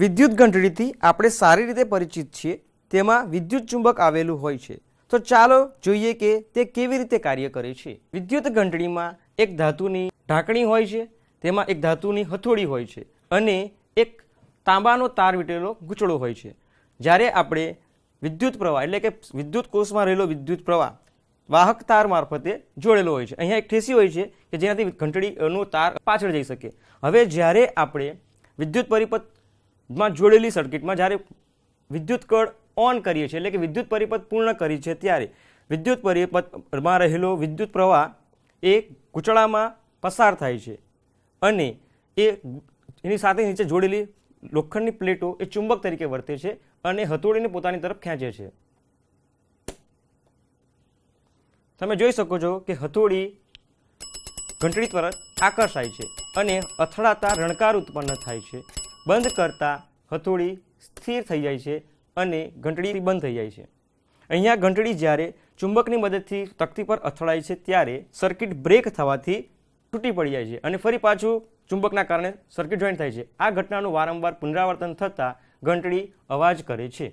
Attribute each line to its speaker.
Speaker 1: વિદ્યુત ઘંટડીથી આપણે સારી રીતે પરિચિત છીએ તેમાં વિદ્યુત ચુંબક આવેલું હોય છે તો ચાલો જોઈએ કે તે કેવી રીતે કાર્ય કરે છે વિદ્યુત ઘંટડીમાં એક ધાતુની ઢાંકણી હોય છે તેમાં એક ધાતુની હથોડી હોય છે અને એક તાંબાનો તાર વીટેલો ગૂંચળો હોય છે જ્યારે આપણે વિદ્યુત પ્રવાહ એટલે કે વિદ્યુત કોષમાં રહેલો વિદ્યુત પ્રવાહ વાહક તાર મારફતે જોડેલો હોય છે અહીંયા એક ઠેસી હોય છે કે જેનાથી ઘંટડીનો તાર પાછળ જઈ શકે હવે જ્યારે આપણે વિદ્યુત પરિપથ માં જોડેલી સર્કિટમાં જ્યારે વિદ્યુત કળ ઓન કરીએ છીએ એટલે કે વિદ્યુત પરિપથ પૂર્ણ કરી છે ત્યારે વિદ્યુત પરિપથમાં રહેલો વિદ્યુત પ્રવાહ એ કૂચળામાં પસાર થાય છે અને એ એની સાથે નીચે જોડેલી લોખંડની પ્લેટો એ ચુંબક તરીકે વર્તે છે અને હથોડીને પોતાની તરફ ખેંચે છે તમે જોઈ શકો છો કે હથોડી ઘંટડી પર આકર્ષાય છે અને અથડાતા રણકાર ઉત્પન્ન થાય છે બંધ કરતાં હથોડી સ્થિર થઈ જાય છે અને ઘંટડી બંધ થઈ જાય છે અહીંયા ઘંટડી જ્યારે ચુંબકની મદદથી તકતી પર અથડાય છે ત્યારે સર્કિટ બ્રેક થવાથી તૂટી પડી જાય છે અને ફરી પાછું ચુંબકના કારણે સર્કિટ જોઈન્ટ થાય છે આ ઘટનાનું વારંવાર પુનરાવર્તન થતાં ઘંટડી અવાજ કરે છે